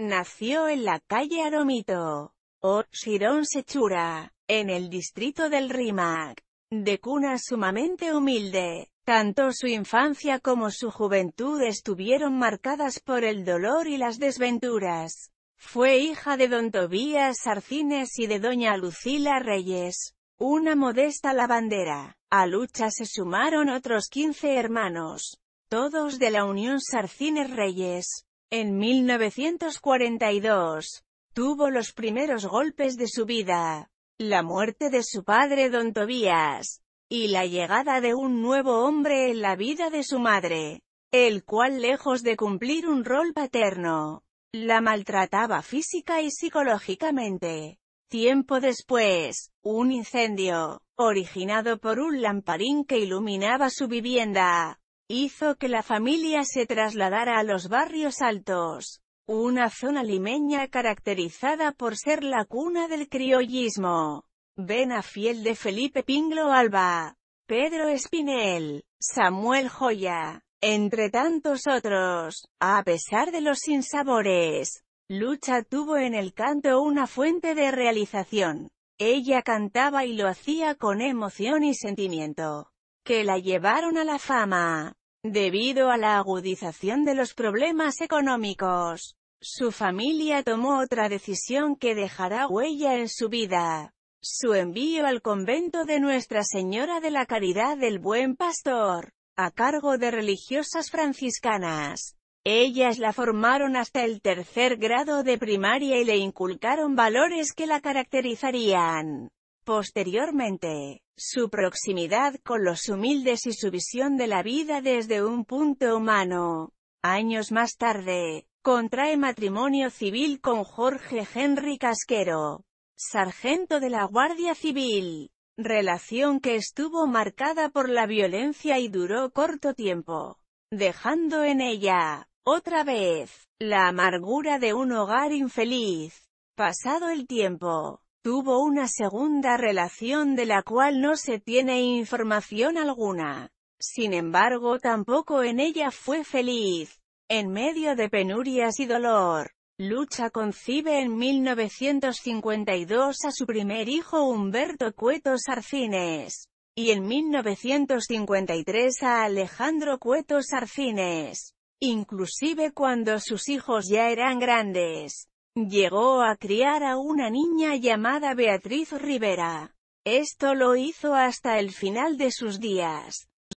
Nació en la calle Aromito, o Sirón Sechura, en el distrito del Rímac. De cuna sumamente humilde, tanto su infancia como su juventud estuvieron marcadas por el dolor y las desventuras. Fue hija de don Tobías Sarcines y de doña Lucila Reyes, una modesta lavandera. A lucha se sumaron otros quince hermanos, todos de la Unión Sarcines Reyes. En 1942, tuvo los primeros golpes de su vida, la muerte de su padre don Tobías, y la llegada de un nuevo hombre en la vida de su madre, el cual lejos de cumplir un rol paterno, la maltrataba física y psicológicamente. Tiempo después, un incendio, originado por un lamparín que iluminaba su vivienda, hizo que la familia se trasladara a los barrios altos, una zona limeña caracterizada por ser la cuna del criollismo. Benafiel fiel de Felipe Pinglo Alba, Pedro Espinel, Samuel Joya, entre tantos otros, a pesar de los sinsabores, Lucha tuvo en el canto una fuente de realización. Ella cantaba y lo hacía con emoción y sentimiento que la llevaron a la fama. Debido a la agudización de los problemas económicos, su familia tomó otra decisión que dejará huella en su vida. Su envío al convento de Nuestra Señora de la Caridad del Buen Pastor, a cargo de religiosas franciscanas. Ellas la formaron hasta el tercer grado de primaria y le inculcaron valores que la caracterizarían. Posteriormente, su proximidad con los humildes y su visión de la vida desde un punto humano. Años más tarde, contrae matrimonio civil con Jorge Henry Casquero, sargento de la Guardia Civil, relación que estuvo marcada por la violencia y duró corto tiempo, dejando en ella, otra vez, la amargura de un hogar infeliz. Pasado el tiempo, Tuvo una segunda relación de la cual no se tiene información alguna. Sin embargo tampoco en ella fue feliz. En medio de penurias y dolor, Lucha concibe en 1952 a su primer hijo Humberto Cueto Sarcines, y en 1953 a Alejandro Cueto Sarcines. Inclusive cuando sus hijos ya eran grandes, Llegó a criar a una niña llamada Beatriz Rivera. Esto lo hizo hasta el final de sus días.